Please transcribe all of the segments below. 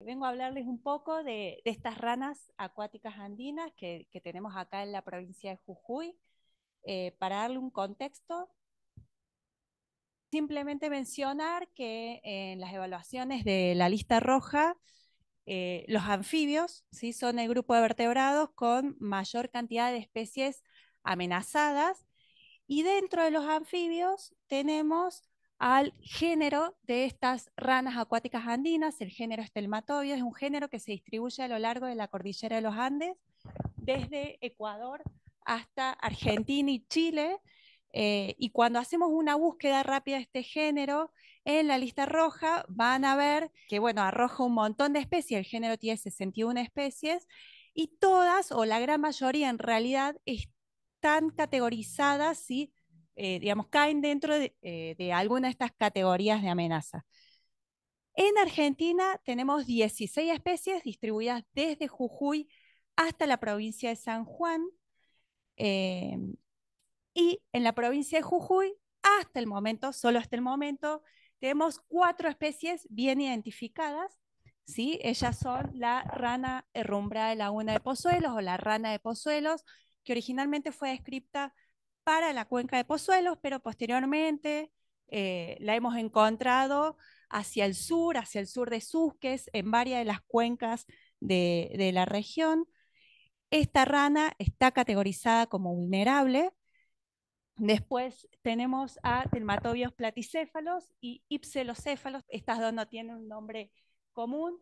Vengo a hablarles un poco de, estas ranas acuáticas andinas que, tenemos acá en la provincia de Jujuy. Eh, para darle un contexto, simplemente mencionar que en las evaluaciones de la lista roja, eh, los anfibios ¿sí? son el grupo de vertebrados con mayor cantidad de especies amenazadas y dentro de los anfibios tenemos al género de estas ranas acuáticas andinas. El género estelmatobio es un género que se distribuye a lo largo de la cordillera de los Andes, desde Ecuador hasta Argentina y Chile. Eh, y cuando hacemos una búsqueda rápida de este género en la lista roja, van a ver que, bueno, arroja un montón de especies. El género tiene 61 especies y todas, o la gran mayoría en realidad, están categorizadas, ¿sí? Eh, digamos, caen dentro de, eh, de, alguna de estas categorías de amenaza. En Argentina tenemos 16 especies distribuidas desde Jujuy hasta la provincia de San Juan eh, y en la provincia de Jujuy hasta el momento, solo hasta el momento, tenemos cuatro especies bien identificadas. Ellas son la rana herrumbrada de laguna de Pozuelos o la rana de Pozuelos, que originalmente fue descripta para la cuenca de Pozuelos, pero posteriormente eh, la hemos encontrado hacia el sur, hacia el sur de Susques, en varias de las cuencas de, la región. Esta rana está categorizada como vulnerable. Después tenemos a telmatobios platicéfalos y ipselocéfalos. Estas dos no tienen un nombre común.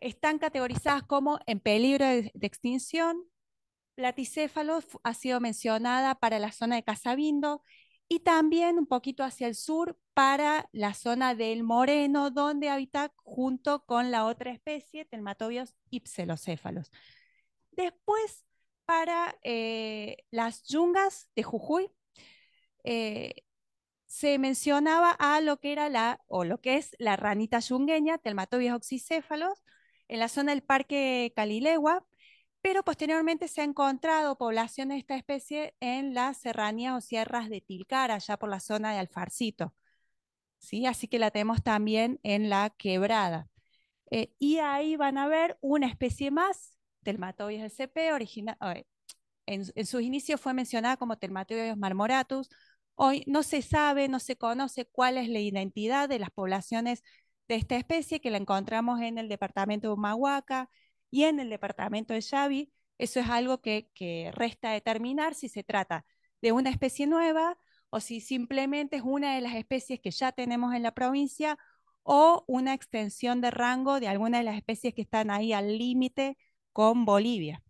Están categorizadas como en peligro de extinción. Platicéfalos ha sido mencionada para la zona de Casabindo y también un poquito hacia el sur para la zona del Moreno, donde habita junto con la otra especie, Telmatobios ipselocéfalos. Después, para eh, las yungas de Jujuy, eh, se mencionaba a lo que era la, o lo que es la ranita yungueña, Telmatobios oxicéfalos, en la zona del Parque Calilegua, pero pues, posteriormente se ha encontrado población de esta especie en las serranías o sierras de Tilcara, allá por la zona de Alfarcito. ¿sí? Así que la tenemos también en la quebrada. Eh, y ahí van a ver una especie más, Telmatoides sp. original, en, en, sus inicios fue mencionada como Telmatoides marmoratus. Hoy no se sabe, no se conoce cuál es la identidad de las poblaciones de esta especie que la encontramos en el departamento de Humahuaca, y en el departamento de Xavi, eso es algo que, que resta determinar si se trata de una especie nueva o si simplemente es una de las especies que ya tenemos en la provincia o una extensión de rango de alguna de las especies que están ahí al límite con Bolivia.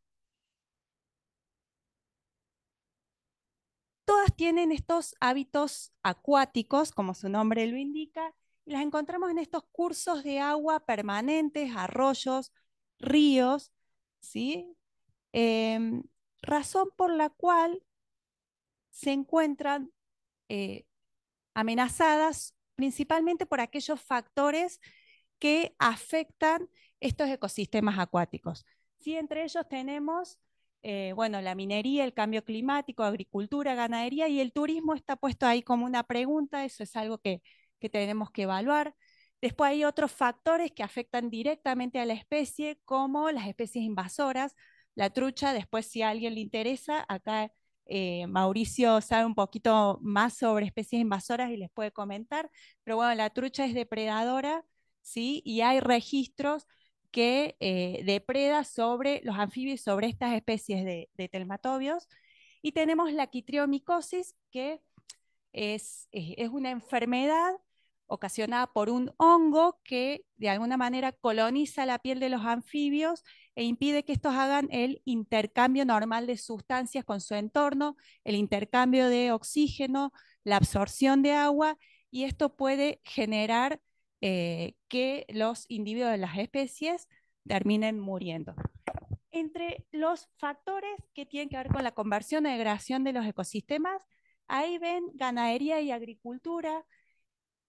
Todas tienen estos hábitos acuáticos, como su nombre lo indica, y las encontramos en estos cursos de agua permanentes, arroyos, ríos, ¿sí? Em, razón por la cual se encuentran eh, amenazadas principalmente por aquellos factores que afectan estos ecosistemas acuáticos. si entre ellos tenemos eh, bueno, la minería, el cambio climático, agricultura, ganadería y el turismo está puesto ahí como una pregunta, eso es algo que tenemos que evaluar. Después hay otros factores que afectan directamente a la especie, como las especies invasoras, la trucha, después si a alguien le interesa, acá eh, Mauricio sabe un poquito más sobre especies invasoras y les puede comentar, pero bueno, la trucha es depredadora, ¿sí? Y hay registros que eh, depreda sobre los anfibios, sobre estas especies de, telmatobios. Y tenemos la quitriomicosis, que es una enfermedad ocasionada por un hongo que de alguna manera coloniza la piel de los anfibios e impide que estos hagan el intercambio normal de sustancias con su entorno, el intercambio de oxígeno, la absorción de agua, y esto puede generar eh, que los individuos de las especies terminen muriendo. Entre los factores que tienen que ver con la conversión o degradación de los ecosistemas, ahí ven ganadería y agricultura,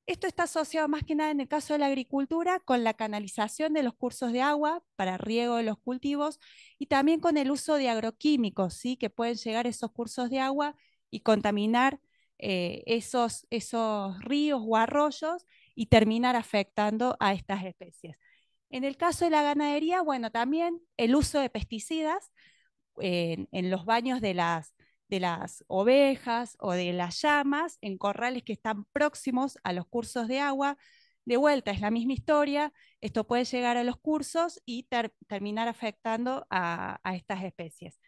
esto está asociado más que nada en el caso de la agricultura con la canalización de los cursos de agua para riego de los cultivos y también con el uso de agroquímicos, ¿sí? que pueden llegar esos cursos de agua y contaminar eh, esos, esos ríos o arroyos y terminar afectando a estas especies. En el caso de la ganadería, bueno, también el uso de pesticidas eh, en los baños de las, de las ovejas o de las llamas en corrales que están próximos a los cursos de agua. De vuelta, es la misma historia, esto puede llegar a los cursos y terminar afectando a, estas especies.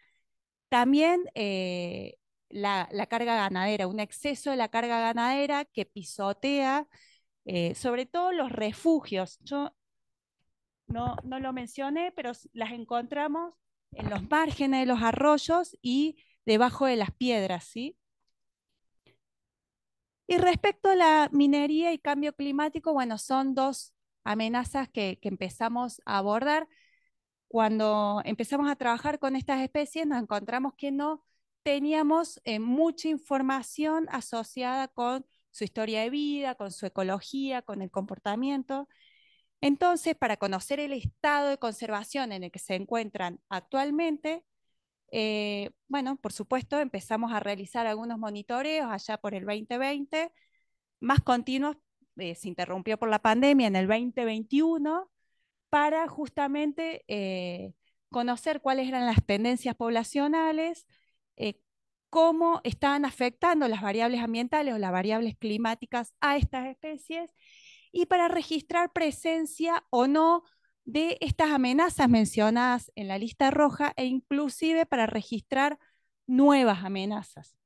También eh, la, carga ganadera, un exceso de la carga ganadera que pisotea eh, sobre todo los refugios. Yo no, no, lo mencioné, pero las encontramos en los márgenes de los arroyos y debajo de las piedras, ¿sí? Y respecto a la minería y cambio climático, bueno, son dos amenazas que, empezamos a abordar. Cuando empezamos a trabajar con estas especies, nos encontramos que no teníamos eh, mucha información asociada con su historia de vida, con su ecología, con el comportamiento. Entonces, para conocer el estado de conservación en el que se encuentran actualmente, eh, bueno, por supuesto, empezamos a realizar algunos monitoreos allá por el 2020, más continuos, eh, se interrumpió por la pandemia en el 2021, para justamente eh, conocer cuáles eran las tendencias poblacionales, cómo estaban afectando las variables ambientales o las variables climáticas a estas especies y para registrar presencia o no de estas amenazas mencionadas en la lista roja e inclusive para registrar nuevas amenazas.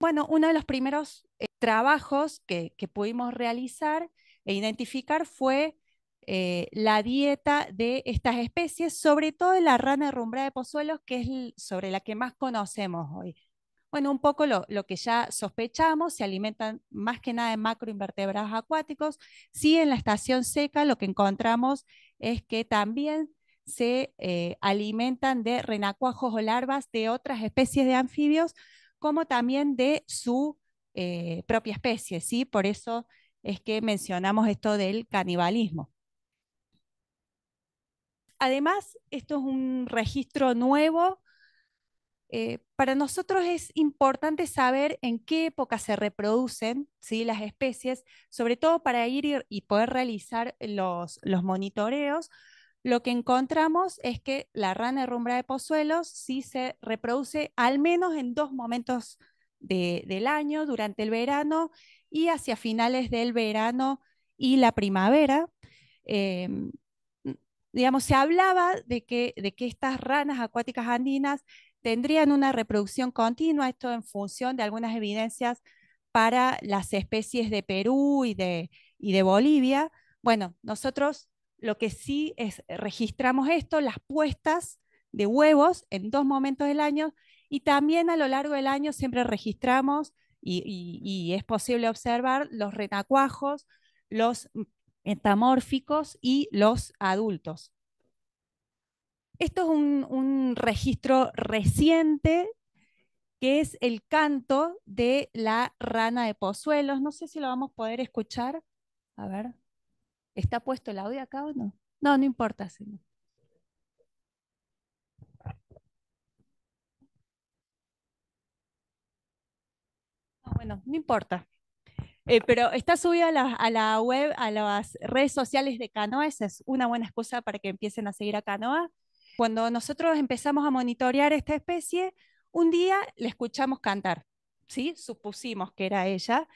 Bueno, uno de los primeros eh, trabajos que, pudimos realizar e identificar fue eh, la dieta de estas especies, sobre todo de la rana herrumbrada de pozuelos, que es sobre la que más conocemos hoy. Bueno, un poco lo, que ya sospechamos, se alimentan más que nada de macroinvertebrados acuáticos. Sí, en la estación seca lo que encontramos es que también se eh, alimentan de renacuajos o larvas de otras especies de anfibios, como también de su eh, propia especie, ¿sí? Por eso es que mencionamos esto del canibalismo. Además, esto es un registro nuevo eh, para nosotros es importante saber en qué época se reproducen las especies, sobre todo para ir y, poder realizar los, monitoreos. Lo que encontramos es que la rana herrumbra de pozuelos sí se reproduce al menos en dos momentos del año, durante el verano y hacia finales del verano y la primavera. Em, digamos, se hablaba de que estas ranas acuáticas andinas tendrían una reproducción continua, esto en función de algunas evidencias para las especies de Perú y de, Bolivia. Bueno, nosotros lo que sí es registramos esto, las puestas de huevos en dos momentos del año y también a lo largo del año siempre registramos y, y es posible observar los renacuajos, los mm, metamórficos y los adultos. Esto es un, registro reciente que es el canto de la rana de Pozuelos. No sé si lo vamos a poder escuchar. A ver, ¿está puesto el audio acá o no? No, no importa. Señor. Ah, bueno, no importa. Eh, pero está subido a la, a la, web, a las redes sociales de Canoa. Esa es una buena excusa para que empiecen a seguir a Canoa. Cuando nosotros empezamos a monitorear esta especie, un día la escuchamos cantar, ¿sí? Supusimos que era ella.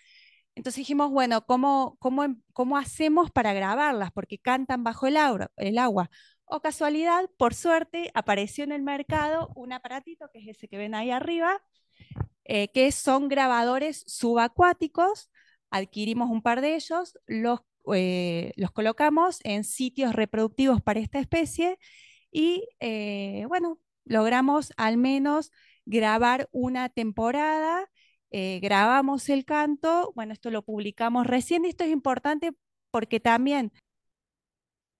Entonces dijimos, bueno, ¿cómo, em, hacemos para grabarlas? Porque cantan bajo el, agua. O casualidad, por suerte, apareció en el mercado un aparatito, que es ese que ven ahí arriba, eh, que son grabadores subacuáticos. Adquirimos un par de ellos, los, eh, los colocamos en sitios reproductivos para esta especie y eh, bueno, logramos al menos grabar una temporada, eh, grabamos el canto, bueno, esto lo publicamos recién, esto es importante porque también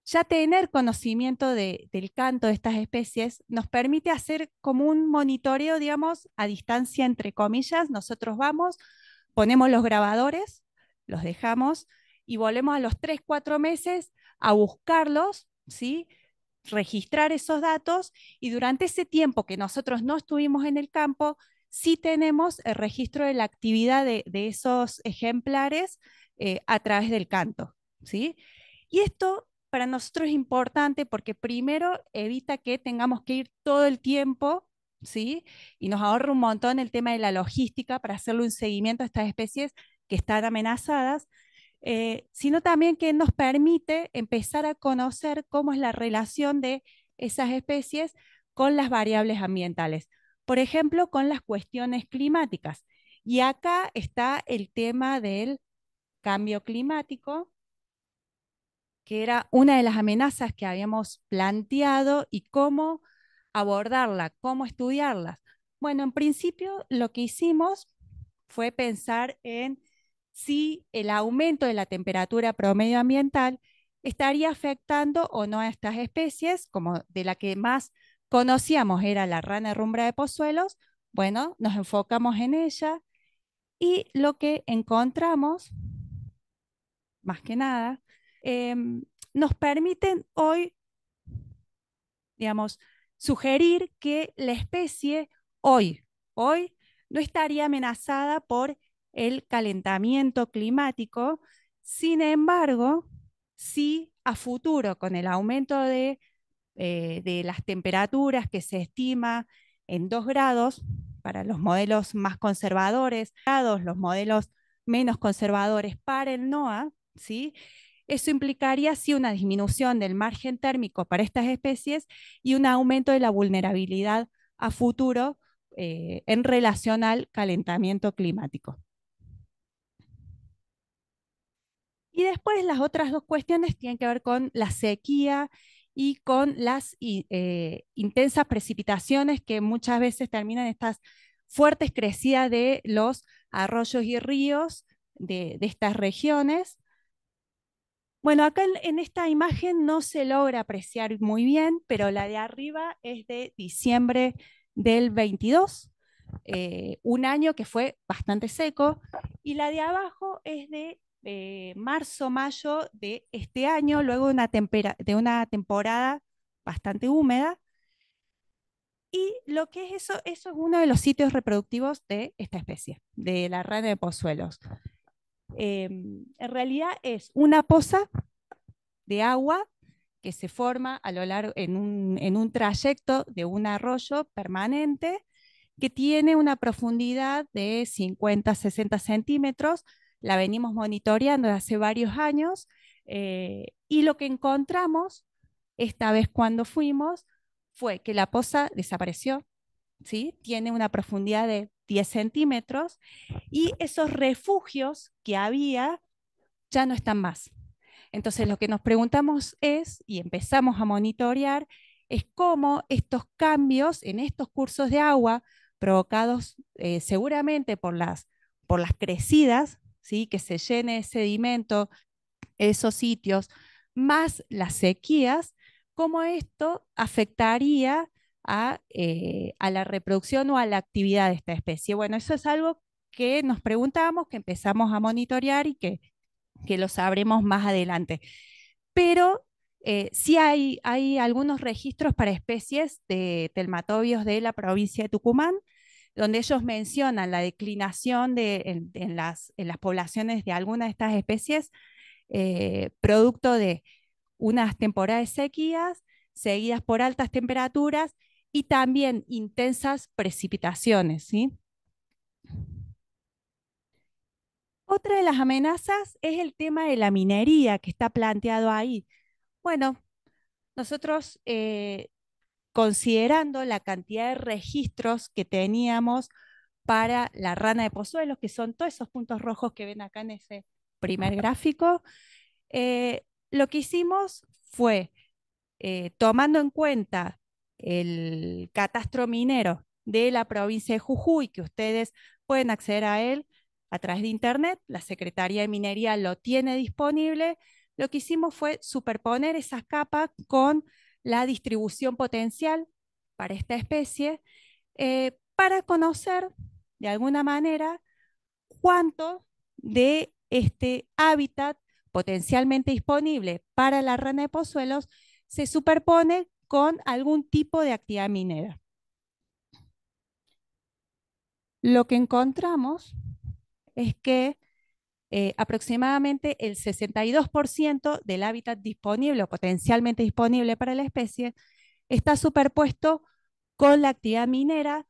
ya tener conocimiento de, del canto de estas especies nos permite hacer como un monitoreo, digamos, a distancia, entre comillas. Nosotros vamos, ponemos los grabadores, los dejamos y volvemos a los tres, cuatro meses a buscarlos, ¿sí? registrar esos datos y durante ese tiempo que nosotros no estuvimos en el campo, sí tenemos el registro de la actividad de, esos ejemplares eh, a través del canto. ¿sí? Y esto para nosotros es importante porque primero evita que tengamos que ir todo el tiempo ¿sí? y nos ahorra un montón el tema de la logística para hacerle un seguimiento a estas especies que están amenazadas, eh, sino también que nos permite empezar a conocer cómo es la relación de esas especies con las variables ambientales, por ejemplo, con las cuestiones climáticas. Y acá está el tema del cambio climático, que era una de las amenazas que habíamos planteado y cómo abordarla, cómo estudiarlas. Bueno, en principio lo que hicimos fue pensar en si el aumento de la temperatura promedio ambiental estaría afectando o no a estas especies, como de la que más conocíamos era la rana rumbra de pozuelos, bueno, nos enfocamos en ella y lo que encontramos, más que nada, em, nos permiten hoy, digamos, sugerir que la especie hoy, hoy, no estaría amenazada por el calentamiento climático. Sin embargo, sí a futuro, con el aumento de, eh, las temperaturas que se estima en 2 grados, para los modelos más conservadores, los modelos menos conservadores para el NOAA, ¿sí? Eso implicaría una disminución del margen térmico para estas especies y un aumento de la vulnerabilidad a futuro eh, en relación al calentamiento climático. Y después las otras dos cuestiones tienen que ver con la sequía y con las eh, intensas precipitaciones que muchas veces terminan estas fuertes crecidas de los arroyos y ríos de, estas regiones. Bueno, acá en, esta imagen no se logra apreciar muy bien, pero la de arriba es de diciembre del 22, eh, un año que fue bastante seco, y la de abajo es de eh, marzo, mayo de este año, luego de una, temporada bastante húmeda. Y lo que es eso, eso es uno de los sitios reproductivos de esta especie, de la rana de pozuelos. Eh, en realidad es una poza de agua que se forma a lo largo, en un, en un trayecto de un arroyo permanente que tiene una profundidad de 50, 60 centímetros, la venimos monitoreando desde hace varios años eh, y lo que encontramos esta vez cuando fuimos fue que la poza desapareció, ¿sí? tiene una profundidad de 10 centímetros y esos refugios que había ya no están más. Entonces lo que nos preguntamos es, y empezamos a monitorear, es cómo estos cambios en estos cursos de agua provocados eh, seguramente por las, por las crecidas que se llene de sedimento esos sitios, más las sequías, cómo esto afectaría eh, a, la reproducción o a la actividad de esta especie. Bueno, eso es algo que nos preguntamos, que empezamos a monitorear y que, lo sabremos más adelante. Pero eh, sí hay, hay, algunos registros para especies de telmatobios de la provincia de Tucumán donde ellos mencionan la declinación de, en, las, poblaciones de algunas de estas especies, eh, producto de unas temporadas sequías seguidas por altas temperaturas y también intensas precipitaciones. Otra de las amenazas es el tema de la minería que está planteado ahí. Bueno, nosotros eh, considerando la cantidad de registros que teníamos para la rana de pozuelos, que son todos esos puntos rojos que ven acá en ese primer gráfico. Eh, lo que hicimos fue, eh, tomando en cuenta el catastro minero de la provincia de Jujuy, que ustedes pueden acceder a él a través de Internet, la Secretaría de Minería lo tiene disponible, lo que hicimos fue superponer esas capas con la distribución potencial para esta especie, eh, para conocer de alguna manera cuánto de este hábitat potencialmente disponible para la rana de pozuelos se superpone con algún tipo de actividad minera. Lo que encontramos es que eh, aproximadamente el 62% del hábitat disponible o potencialmente disponible para la especie está superpuesto con la actividad minera,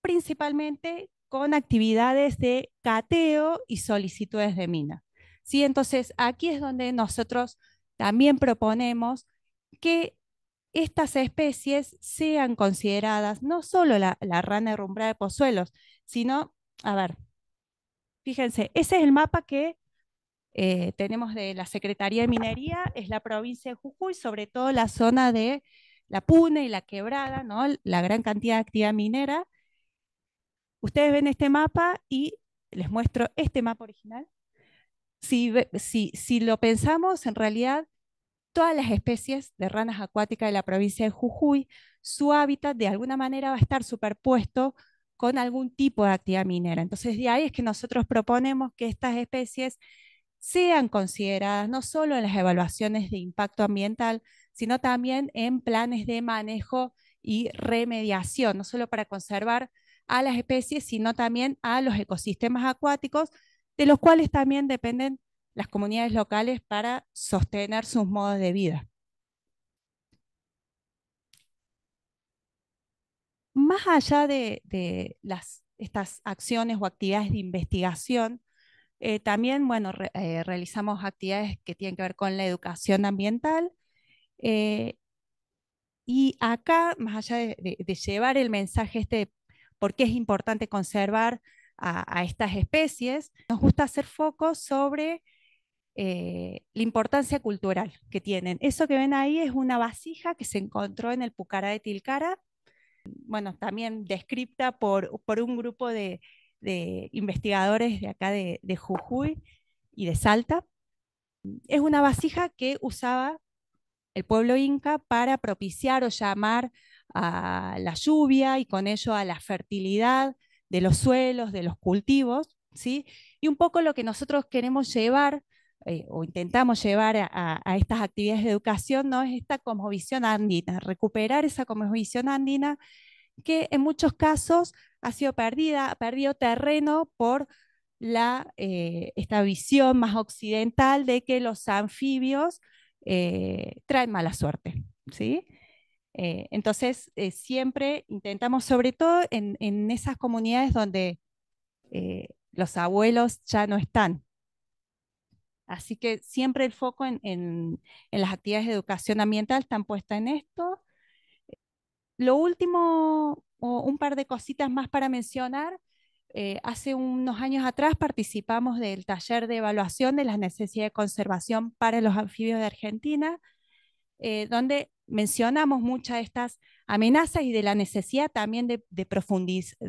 principalmente con actividades de cateo y solicitudes de mina. ¿Sí? Entonces, aquí es donde nosotros también proponemos que estas especies sean consideradas no solo la, la rana herrumbrada de pozuelos, sino, a ver, Fíjense, ese es el mapa que eh, tenemos de la Secretaría de Minería, es la provincia de Jujuy, sobre todo la zona de la Pune y la Quebrada, ¿no? la gran cantidad de actividad minera. Ustedes ven este mapa y les muestro este mapa original. Si, si, si lo pensamos, en realidad todas las especies de ranas acuáticas de la provincia de Jujuy, su hábitat de alguna manera va a estar superpuesto con algún tipo de actividad minera. Entonces, de ahí es que nosotros proponemos que estas especies sean consideradas no solo en las evaluaciones de impacto ambiental, sino también en planes de manejo y remediación, no solo para conservar a las especies, sino también a los ecosistemas acuáticos, de los cuales también dependen las comunidades locales para sostener sus modos de vida. más allá de, estas acciones o actividades de investigación, eh, también bueno, eh, realizamos actividades que tienen que ver con la educación ambiental. Eh, y acá, más allá de, llevar el mensaje este de por qué es importante conservar a, estas especies, nos gusta hacer foco sobre la importancia cultural que tienen. Eso que ven ahí es una vasija que se encontró en el Pucará de Tilcara bueno, también descripta por, un grupo de, investigadores de acá de, de, Jujuy y de Salta. Es una vasija que usaba el pueblo inca para propiciar o llamar a la lluvia y con ello a la fertilidad de los suelos, de los cultivos, ¿sí? Y un poco lo que nosotros queremos llevar eh, o intentamos llevar a, estas actividades de educación, ¿no? es esta visión andina, recuperar esa visión andina que en muchos casos ha sido perdida, ha perdido terreno por la, eh, esta visión más occidental de que los anfibios eh, traen mala suerte. ¿sí? entonces, siempre intentamos, sobre todo en esas comunidades donde los abuelos ya no están, Así que siempre el foco en, en, en las actividades de educación ambiental están puestas en esto. Lo último, un par de cositas más para mencionar, eh, hace unos años atrás participamos del taller de evaluación de las necesidades de conservación para los anfibios de Argentina, eh, donde mencionamos muchas de estas amenazas y de la necesidad también de,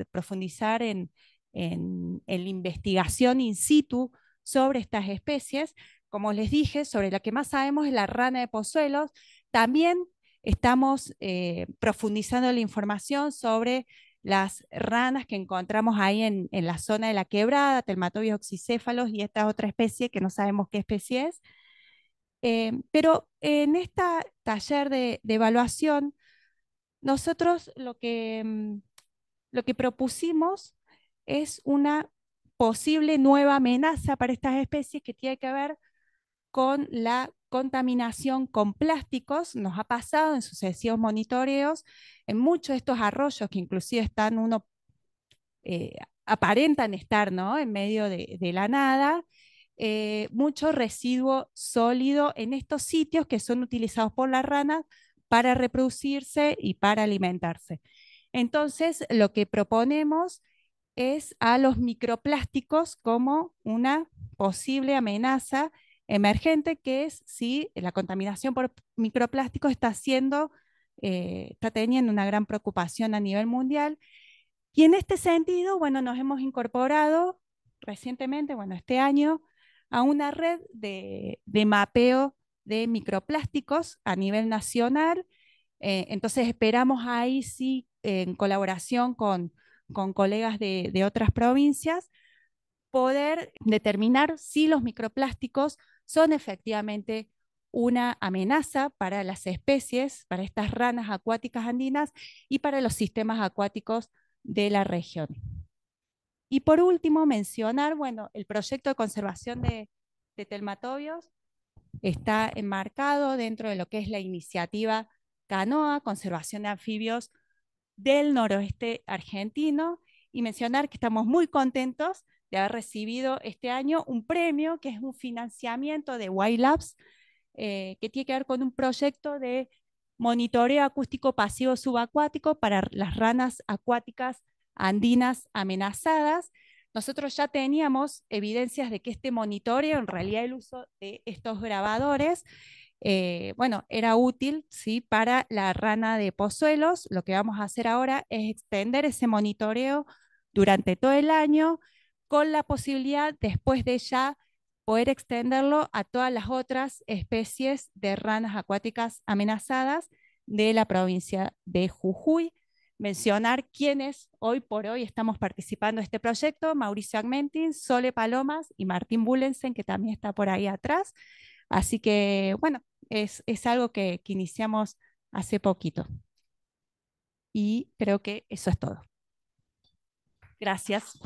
profundizar en, en, la investigación in situ sobre estas especies. Como les dije, sobre la que más sabemos es la rana de pozuelos. También estamos eh, profundizando la información sobre las ranas que encontramos ahí en, la zona de la quebrada, telmatobios oxicéfalos y esta otra especie que no sabemos qué especie es. Eh, pero en este taller de, de, evaluación, nosotros lo que, mm, lo que propusimos es una posible nueva amenaza para estas especies que tiene que ver con la contaminación con plásticos. Nos ha pasado en sucesivos monitoreos en muchos de estos arroyos que inclusive están uno eh, aparentan estar en medio de, la nada. Eh, mucho residuo sólido en estos sitios que son utilizados por las ranas para reproducirse y para alimentarse. Entonces, lo que proponemos es a los microplásticos como una posible amenaza emergente, que es si la contaminación por microplásticos está siendo, eh, está teniendo una gran preocupación a nivel mundial. Y en este sentido, bueno, nos hemos incorporado recientemente, bueno, este año, a una red de, de mapeo de microplásticos a nivel nacional. Eh, entonces esperamos ahí sí, en colaboración con con colegas de, otras provincias, poder determinar si los microplásticos son efectivamente una amenaza para las especies, para estas ranas acuáticas andinas y para los sistemas acuáticos de la región. Y por último, mencionar, bueno, el proyecto de conservación de, de telmatobios está enmarcado dentro de lo que es la iniciativa CANOA, Conservación de Anfibios del noroeste argentino y mencionar que estamos muy contentos de haber recibido este año un premio que es un financiamiento de Y Labs eh, que tiene que ver con un proyecto de monitoreo acústico pasivo subacuático para las ranas acuáticas andinas amenazadas. Nosotros ya teníamos evidencias de que este monitoreo, en realidad el uso de estos grabadores, eh, bueno, era útil ¿sí? para la rana de pozuelos. Lo que vamos a hacer ahora es extender ese monitoreo durante todo el año con la posibilidad después de ya poder extenderlo a todas las otras especies de ranas acuáticas amenazadas de la provincia de Jujuy. Mencionar quiénes hoy por hoy estamos participando en este proyecto, Mauricio Agmentin, Sole Palomas y Martín Bullensen, que también está por ahí atrás. Así que, bueno, es, algo que iniciamos hace poquito. Y creo que eso es todo. Gracias.